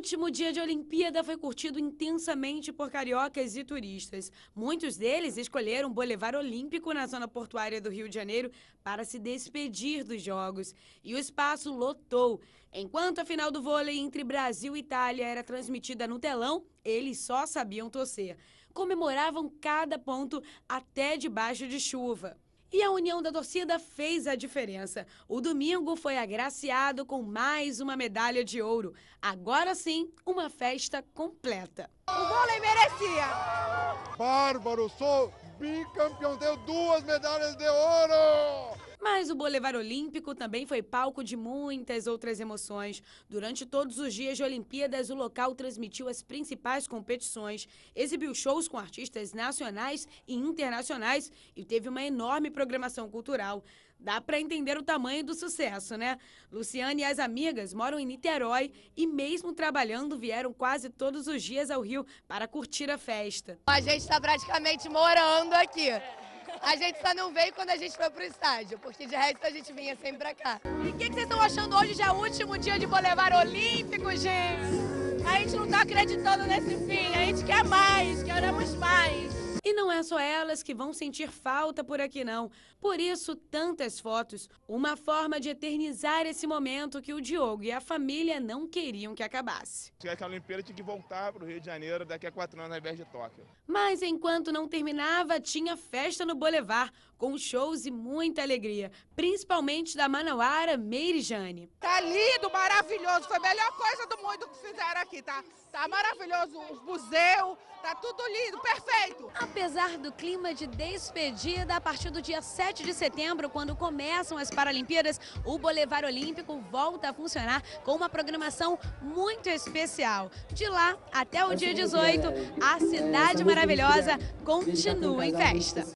último dia de Olimpíada foi curtido intensamente por cariocas e turistas. Muitos deles escolheram o Boulevard Olímpico na zona portuária do Rio de Janeiro para se despedir dos Jogos. E o espaço lotou. Enquanto a final do vôlei entre Brasil e Itália era transmitida no telão, eles só sabiam torcer. Comemoravam cada ponto até debaixo de chuva. E a união da torcida fez a diferença. O domingo foi agraciado com mais uma medalha de ouro. Agora sim, uma festa completa. O vôlei merecia. Bárbaro, sou bicampeão, tenho duas medalhas de ouro! Mas o Boulevard Olímpico também foi palco de muitas outras emoções. Durante todos os dias de Olimpíadas, o local transmitiu as principais competições, exibiu shows com artistas nacionais e internacionais e teve uma enorme programação cultural. Dá para entender o tamanho do sucesso, né? Luciane e as amigas moram em Niterói e, mesmo trabalhando, vieram quase todos os dias ao Rio para curtir a festa. A gente está praticamente morando aqui. A gente só não veio quando a gente foi pro estádio, porque de resto a gente vinha sempre pra cá. E o que, que, vocês estão achando hoje? Já é o último dia de bolevar Olímpico, gente. A gente não tá acreditando nesse fim, a gente quer mais, queremos mais não é só elas que vão sentir falta por aqui, não. Por isso, tantas fotos. Uma forma de eternizar esse momento que o Diogo e a família não queriam que acabasse. Que a Olimpíada tinha que voltar para o Rio de Janeiro daqui a quatro anos, ao invés de Tóquio. Mas enquanto não terminava, tinha festa no Boulevard, com shows e muita alegria, principalmente da Manauara Meire Jane. Tá lindo, maravilhoso, foi a melhor coisa do mundo que fizeram aqui, tá? Tá maravilhoso, o museu, tá tudo lindo, perfeito. Apesar Apesar do clima de despedida, a partir do dia 7 de setembro, quando começam as Paralimpíadas, o Bolevar Olímpico volta a funcionar com uma programação muito especial. De lá até o dia 18, é a é cidade maravilhosa continua em festa.